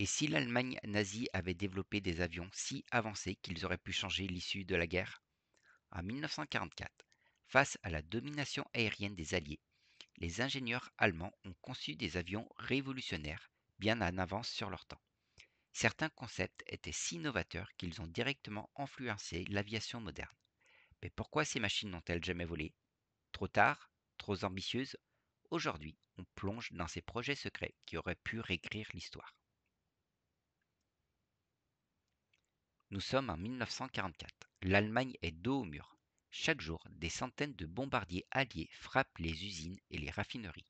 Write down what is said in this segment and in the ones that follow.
Et si l'Allemagne nazie avait développé des avions si avancés qu'ils auraient pu changer l'issue de la guerre En 1944, face à la domination aérienne des Alliés, les ingénieurs allemands ont conçu des avions révolutionnaires, bien en avance sur leur temps. Certains concepts étaient si novateurs qu'ils ont directement influencé l'aviation moderne. Mais pourquoi ces machines n'ont-elles jamais volé Trop tard Trop ambitieuses Aujourd'hui, on plonge dans ces projets secrets qui auraient pu réécrire l'histoire. Nous sommes en 1944. L'Allemagne est dos au mur. Chaque jour, des centaines de bombardiers alliés frappent les usines et les raffineries.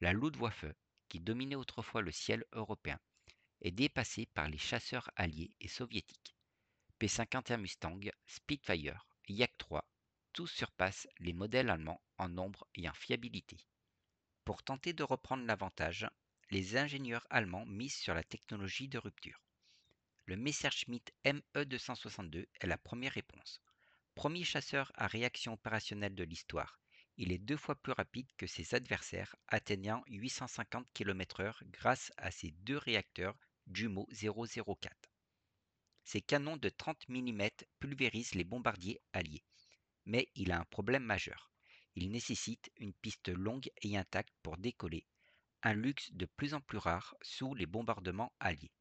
La Luftwaffe, qui dominait autrefois le ciel européen, est dépassée par les chasseurs alliés et soviétiques. P-51 Mustang, Spitfire, Yak-3, tous surpassent les modèles allemands en nombre et en fiabilité. Pour tenter de reprendre l'avantage, les ingénieurs allemands misent sur la technologie de rupture. Le Messerschmitt ME262 est la première réponse. Premier chasseur à réaction opérationnelle de l'histoire, il est deux fois plus rapide que ses adversaires, atteignant 850 km/h grâce à ses deux réacteurs Jumo 004. Ses canons de 30 mm pulvérisent les bombardiers alliés, mais il a un problème majeur. Il nécessite une piste longue et intacte pour décoller, un luxe de plus en plus rare sous les bombardements alliés.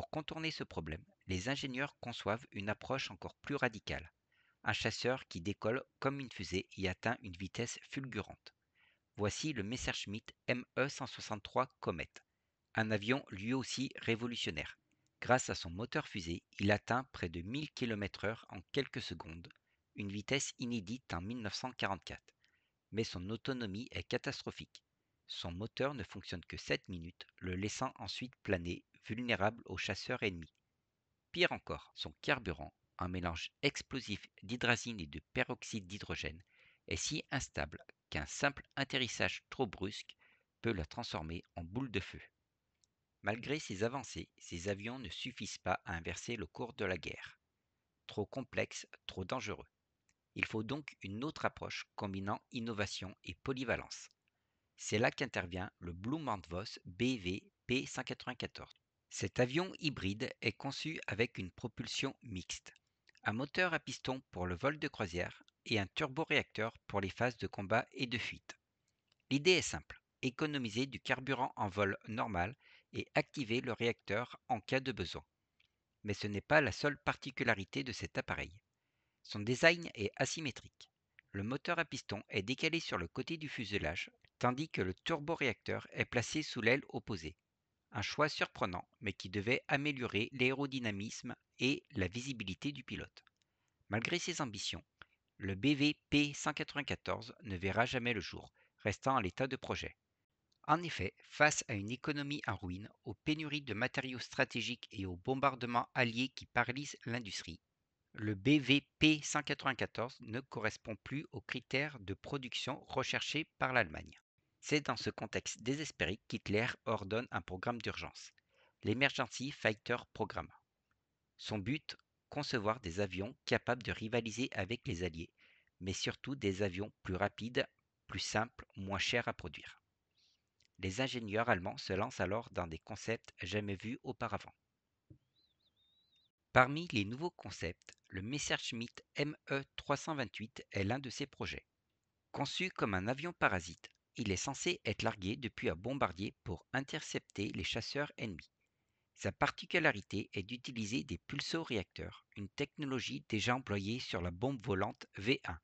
Pour contourner ce problème, les ingénieurs conçoivent une approche encore plus radicale. Un chasseur qui décolle comme une fusée et atteint une vitesse fulgurante. Voici le Messerschmitt ME-163 Comet, un avion lui aussi révolutionnaire. Grâce à son moteur fusée, il atteint près de 1000 km/h en quelques secondes, une vitesse inédite en 1944. Mais son autonomie est catastrophique. Son moteur ne fonctionne que 7 minutes, le laissant ensuite planer vulnérable aux chasseurs ennemis. Pire encore, son carburant, un mélange explosif d'hydrazine et de peroxyde d'hydrogène, est si instable qu'un simple atterrissage trop brusque peut la transformer en boule de feu. Malgré ces avancées, ces avions ne suffisent pas à inverser le cours de la guerre. Trop complexe, trop dangereux. Il faut donc une autre approche combinant innovation et polyvalence. C'est là qu'intervient le Blue BV P194 cet avion hybride est conçu avec une propulsion mixte, un moteur à piston pour le vol de croisière et un turboréacteur pour les phases de combat et de fuite. L'idée est simple, économiser du carburant en vol normal et activer le réacteur en cas de besoin. Mais ce n'est pas la seule particularité de cet appareil. Son design est asymétrique. Le moteur à piston est décalé sur le côté du fuselage, tandis que le turboréacteur est placé sous l'aile opposée. Un choix surprenant, mais qui devait améliorer l'aérodynamisme et la visibilité du pilote. Malgré ses ambitions, le BVP 194 ne verra jamais le jour, restant à l'état de projet. En effet, face à une économie en ruine, aux pénuries de matériaux stratégiques et aux bombardements alliés qui paralysent l'industrie, le BVP 194 ne correspond plus aux critères de production recherchés par l'Allemagne. C'est dans ce contexte désespéré qu'Hitler ordonne un programme d'urgence, l'Emergency Fighter Program. Son but, concevoir des avions capables de rivaliser avec les Alliés, mais surtout des avions plus rapides, plus simples, moins chers à produire. Les ingénieurs allemands se lancent alors dans des concepts jamais vus auparavant. Parmi les nouveaux concepts, le Messerschmitt ME328 est l'un de ces projets. Conçu comme un avion parasite, il est censé être largué depuis un bombardier pour intercepter les chasseurs ennemis. Sa particularité est d'utiliser des pulso-réacteurs, une technologie déjà employée sur la bombe volante V1.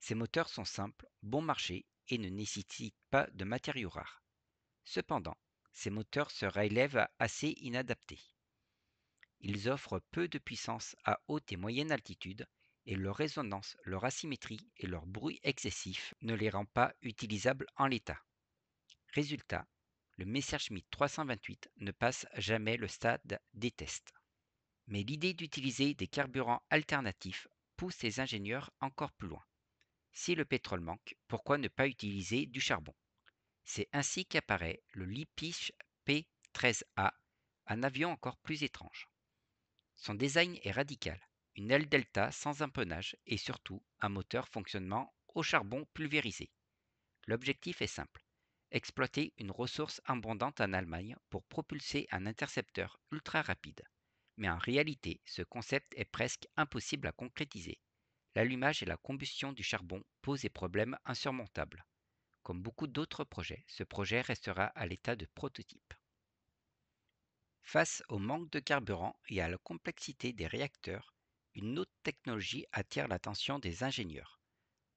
Ces moteurs sont simples, bon marché et ne nécessitent pas de matériaux rares. Cependant, ces moteurs se révèlent assez inadaptés. Ils offrent peu de puissance à haute et moyenne altitude, et leur résonance, leur asymétrie et leur bruit excessif ne les rend pas utilisables en l'état. Résultat, le Messerschmitt 328 ne passe jamais le stade des tests. Mais l'idée d'utiliser des carburants alternatifs pousse les ingénieurs encore plus loin. Si le pétrole manque, pourquoi ne pas utiliser du charbon C'est ainsi qu'apparaît le Lipisch P13A, un avion encore plus étrange. Son design est radical une aile delta sans empennage et surtout un moteur fonctionnement au charbon pulvérisé. L'objectif est simple exploiter une ressource abondante en Allemagne pour propulser un intercepteur ultra rapide. Mais en réalité, ce concept est presque impossible à concrétiser. L'allumage et la combustion du charbon posent des problèmes insurmontables. Comme beaucoup d'autres projets, ce projet restera à l'état de prototype. Face au manque de carburant et à la complexité des réacteurs, une autre technologie attire l'attention des ingénieurs,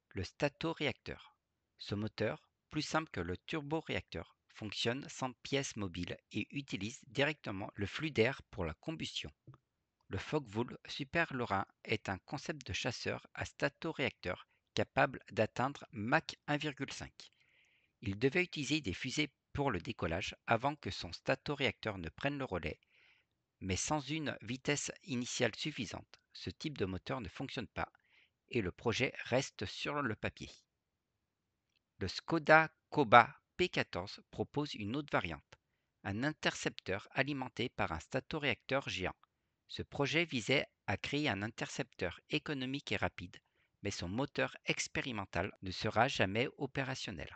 le statoréacteur. Ce moteur, plus simple que le turboréacteur, fonctionne sans pièces mobiles et utilise directement le flux d'air pour la combustion. Le focke Super Lorrain est un concept de chasseur à statoréacteur capable d'atteindre Mach 1,5. Il devait utiliser des fusées pour le décollage avant que son statoréacteur ne prenne le relais mais sans une vitesse initiale suffisante, ce type de moteur ne fonctionne pas et le projet reste sur le papier. Le Skoda Koba P14 propose une autre variante, un intercepteur alimenté par un statoréacteur géant. Ce projet visait à créer un intercepteur économique et rapide, mais son moteur expérimental ne sera jamais opérationnel.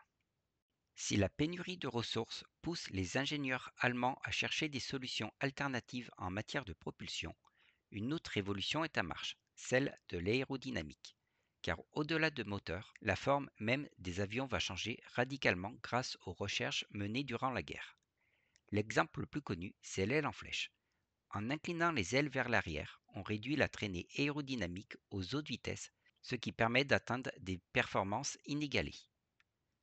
Si la pénurie de ressources pousse les ingénieurs allemands à chercher des solutions alternatives en matière de propulsion, une autre révolution est en marche, celle de l'aérodynamique. Car au-delà de moteurs, la forme même des avions va changer radicalement grâce aux recherches menées durant la guerre. L'exemple le plus connu, c'est l'aile en flèche. En inclinant les ailes vers l'arrière, on réduit la traînée aérodynamique aux de vitesse, ce qui permet d'atteindre des performances inégalées.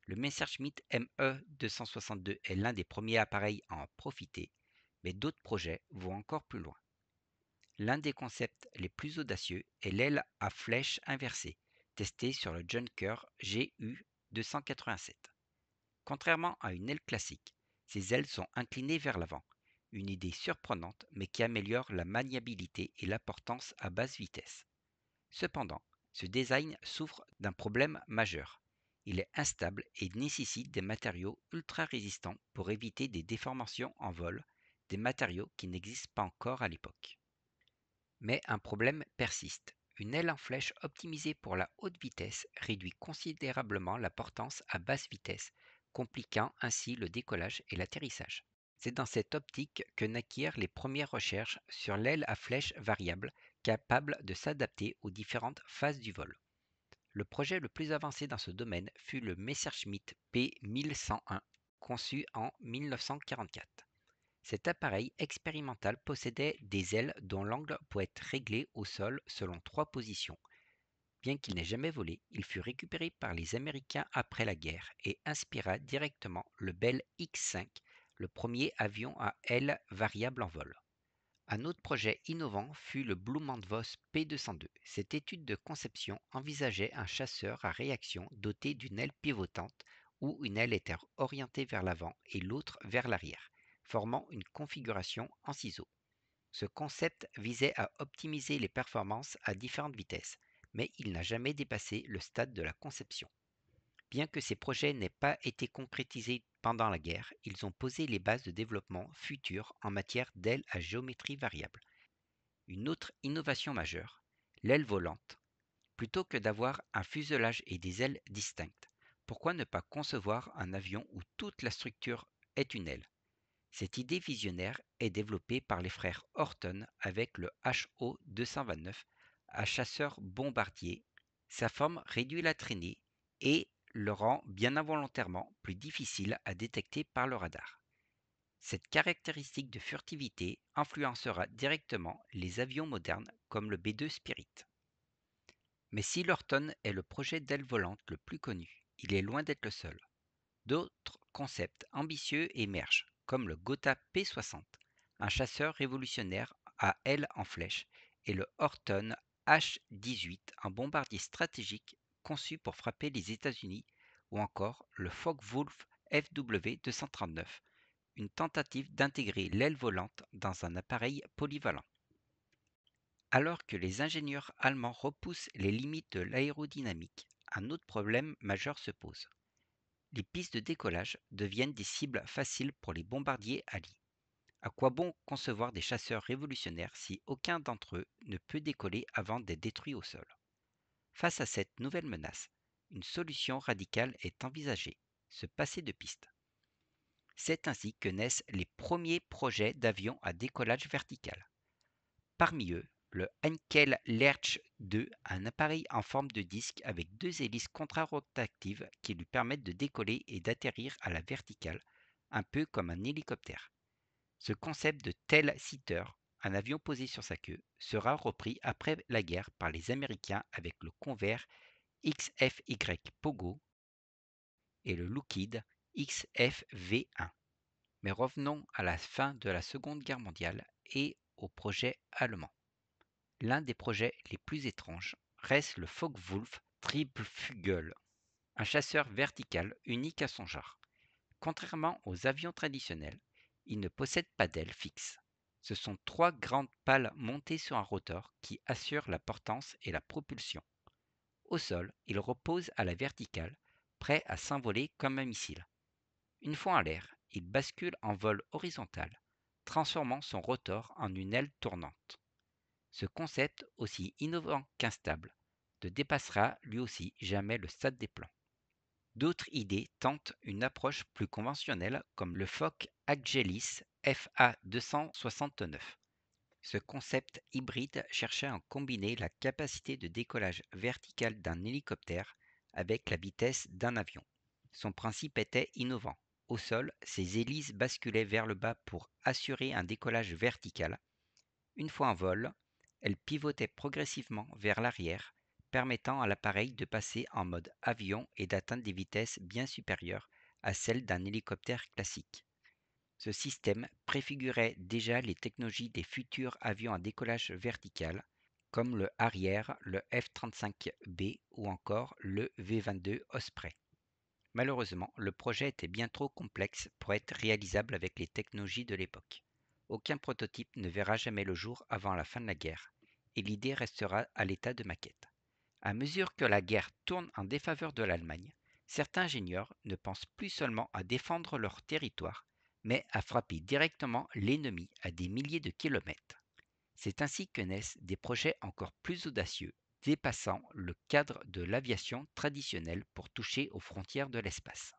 Le Messerschmitt ME 262 est l'un des premiers appareils à en profiter, mais d'autres projets vont encore plus loin. L'un des concepts les plus audacieux est l'aile à flèche inversée, testée sur le Junker GU 287. Contrairement à une aile classique, ces ailes sont inclinées vers l'avant, une idée surprenante mais qui améliore la maniabilité et l'importance à basse vitesse. Cependant, ce design souffre d'un problème majeur, il est instable et nécessite des matériaux ultra-résistants pour éviter des déformations en vol, des matériaux qui n'existent pas encore à l'époque. Mais un problème persiste. Une aile en flèche optimisée pour la haute vitesse réduit considérablement la portance à basse vitesse, compliquant ainsi le décollage et l'atterrissage. C'est dans cette optique que naquirent les premières recherches sur l'aile à flèche variable capable de s'adapter aux différentes phases du vol. Le projet le plus avancé dans ce domaine fut le Messerschmitt P 1101, conçu en 1944. Cet appareil expérimental possédait des ailes dont l'angle pouvait être réglé au sol selon trois positions. Bien qu'il n'ait jamais volé, il fut récupéré par les Américains après la guerre et inspira directement le Bell X-5, le premier avion à ailes variables en vol. Un autre projet innovant fut le Voss P202. Cette étude de conception envisageait un chasseur à réaction doté d'une aile pivotante où une aile était orientée vers l'avant et l'autre vers l'arrière, formant une configuration en ciseaux. Ce concept visait à optimiser les performances à différentes vitesses, mais il n'a jamais dépassé le stade de la conception. Bien que ces projets n'aient pas été concrétisés pendant la guerre, ils ont posé les bases de développement futur en matière d'ailes à géométrie variable. Une autre innovation majeure, l'aile volante. Plutôt que d'avoir un fuselage et des ailes distinctes, pourquoi ne pas concevoir un avion où toute la structure est une aile Cette idée visionnaire est développée par les frères Horton avec le HO-229, un chasseur-bombardier. Sa forme réduit la traînée et le rend bien involontairement plus difficile à détecter par le radar. Cette caractéristique de furtivité influencera directement les avions modernes comme le B-2 Spirit. Mais si l'Horton est le projet d'aile volante le plus connu, il est loin d'être le seul. D'autres concepts ambitieux émergent, comme le Gotha P-60, un chasseur révolutionnaire à aile en flèche, et le Horton H-18, un bombardier stratégique conçu pour frapper les États-Unis, ou encore le Focke-Wulf FW-239, une tentative d'intégrer l'aile volante dans un appareil polyvalent. Alors que les ingénieurs allemands repoussent les limites de l'aérodynamique, un autre problème majeur se pose. Les pistes de décollage deviennent des cibles faciles pour les bombardiers alliés. À quoi bon concevoir des chasseurs révolutionnaires si aucun d'entre eux ne peut décoller avant d'être détruit au sol Face à cette nouvelle menace, une solution radicale est envisagée, se passer de piste. C'est ainsi que naissent les premiers projets d'avions à décollage vertical. Parmi eux, le Heinkel Lerch 2, un appareil en forme de disque avec deux hélices contrarotatives qui lui permettent de décoller et d'atterrir à la verticale, un peu comme un hélicoptère. Ce concept de tel sitter un avion posé sur sa queue, sera repris après la guerre par les Américains avec le Convert XFY Pogo et le Lockheed XFV1. Mais revenons à la fin de la Seconde Guerre mondiale et au projet allemand. L'un des projets les plus étranges reste le Focke-Wulf Fugel, un chasseur vertical unique à son genre. Contrairement aux avions traditionnels, il ne possède pas d'aile fixe. Ce sont trois grandes pales montées sur un rotor qui assurent la portance et la propulsion. Au sol, il repose à la verticale, prêt à s'envoler comme un missile. Une fois en l'air, il bascule en vol horizontal, transformant son rotor en une aile tournante. Ce concept, aussi innovant qu'instable, ne dépassera lui aussi jamais le stade des plans. D'autres idées tentent une approche plus conventionnelle comme le FOC Agelis FA-269. Ce concept hybride cherchait à combiner la capacité de décollage vertical d'un hélicoptère avec la vitesse d'un avion. Son principe était innovant. Au sol, ses hélices basculaient vers le bas pour assurer un décollage vertical. Une fois en vol, elles pivotaient progressivement vers l'arrière permettant à l'appareil de passer en mode avion et d'atteindre des vitesses bien supérieures à celles d'un hélicoptère classique. Ce système préfigurait déjà les technologies des futurs avions à décollage vertical, comme le arrière, le F-35B ou encore le V-22 Osprey. Malheureusement, le projet était bien trop complexe pour être réalisable avec les technologies de l'époque. Aucun prototype ne verra jamais le jour avant la fin de la guerre, et l'idée restera à l'état de maquette. À mesure que la guerre tourne en défaveur de l'Allemagne, certains ingénieurs ne pensent plus seulement à défendre leur territoire, mais à frapper directement l'ennemi à des milliers de kilomètres. C'est ainsi que naissent des projets encore plus audacieux, dépassant le cadre de l'aviation traditionnelle pour toucher aux frontières de l'espace.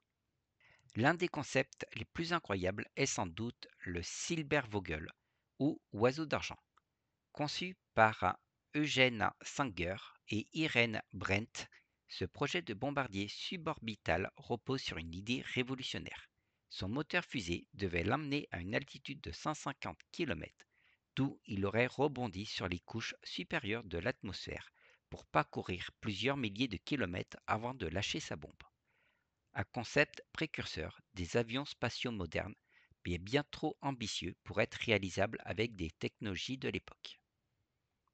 L'un des concepts les plus incroyables est sans doute le Silbervogel, ou oiseau d'argent. Conçu par Eugène Sanger, et Irene Brent, ce projet de bombardier suborbital repose sur une idée révolutionnaire. Son moteur-fusée devait l'amener à une altitude de 150 km, d'où il aurait rebondi sur les couches supérieures de l'atmosphère pour parcourir plusieurs milliers de kilomètres avant de lâcher sa bombe. Un concept précurseur des avions spatiaux modernes, mais bien trop ambitieux pour être réalisable avec des technologies de l'époque.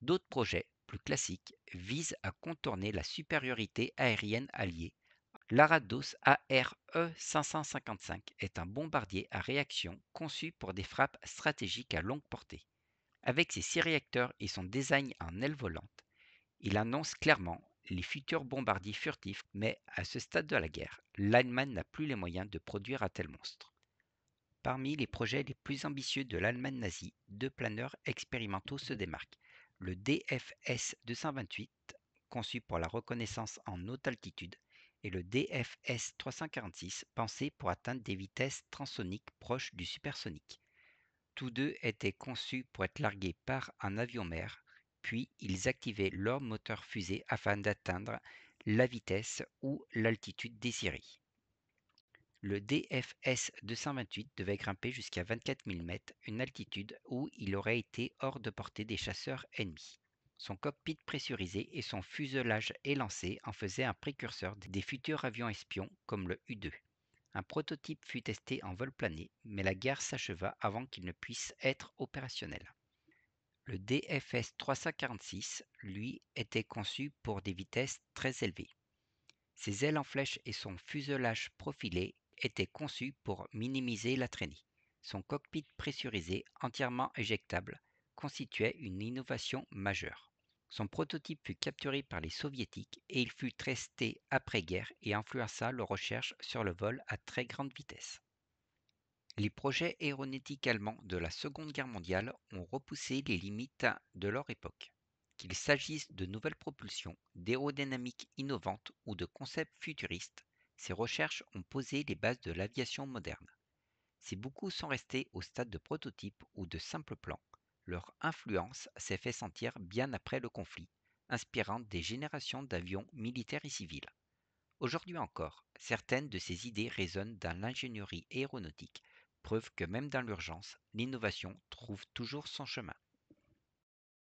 D'autres projets plus classique vise à contourner la supériorité aérienne alliée. L'Arados ARE-555 est un bombardier à réaction conçu pour des frappes stratégiques à longue portée. Avec ses six réacteurs et son design en aile volante, il annonce clairement les futurs bombardiers furtifs, mais à ce stade de la guerre, l'Allemagne n'a plus les moyens de produire un tel monstre. Parmi les projets les plus ambitieux de l'Allemagne nazie, deux planeurs expérimentaux se démarquent le DFS 228, conçu pour la reconnaissance en haute altitude, et le DFS 346, pensé pour atteindre des vitesses transoniques proches du supersonique. Tous deux étaient conçus pour être largués par un avion-mer, puis ils activaient leur moteur fusée afin d'atteindre la vitesse ou l'altitude désirée. Le DFS 228 devait grimper jusqu'à 24 000 mètres, une altitude où il aurait été hors de portée des chasseurs ennemis. Son cockpit pressurisé et son fuselage élancé en faisaient un précurseur des futurs avions espions comme le U-2. Un prototype fut testé en vol plané, mais la guerre s'acheva avant qu'il ne puisse être opérationnel. Le DFS 346, lui, était conçu pour des vitesses très élevées. Ses ailes en flèche et son fuselage profilé était conçu pour minimiser la traînée. Son cockpit pressurisé, entièrement éjectable, constituait une innovation majeure. Son prototype fut capturé par les soviétiques et il fut testé après-guerre et influença leurs recherches sur le vol à très grande vitesse. Les projets aéronautiques allemands de la Seconde Guerre mondiale ont repoussé les limites de leur époque. Qu'il s'agisse de nouvelles propulsions, d'aérodynamiques innovantes ou de concepts futuristes, ces recherches ont posé les bases de l'aviation moderne. Si beaucoup sont restés au stade de prototype ou de simple plan, leur influence s'est fait sentir bien après le conflit, inspirant des générations d'avions militaires et civils. Aujourd'hui encore, certaines de ces idées résonnent dans l'ingénierie aéronautique, preuve que même dans l'urgence, l'innovation trouve toujours son chemin.